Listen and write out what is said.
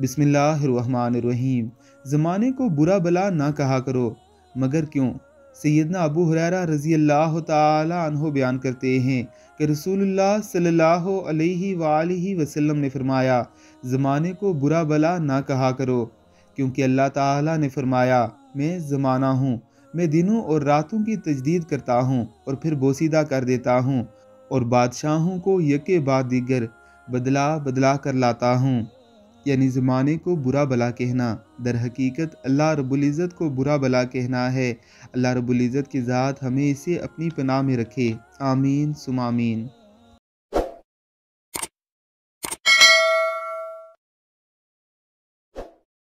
बिसमीम ज़माने को बुरा भला ना कहा करो मगर क्यों सैदना अबू हुररा रज़ी अल्लाह तहो बयान करते हैं कि रसूलुल्लाह सल्लल्लाहु अलैहि सल्ला वसल्लम ने फरमाया ज़माने को बुरा भला ना कहा करो क्योंकि अल्लाह ताला ने फरमाया मैं ज़माना हूँ मैं दिनों और रातों की तजदीद करता हूँ और फिर बोसीदा कर देता हूँ और बादशाहों को यके बाद दिगर बदला बदला कर लाता हूँ यानी ज़माने को बुरा भला कहना दर हकीकत अल्लाह रबुल्ज़त को बुरा भला कहना है अल्लाह रबुल्ज़त की ज़ात हमें इसे अपनी पनाह में रखे आमीन सुमामीन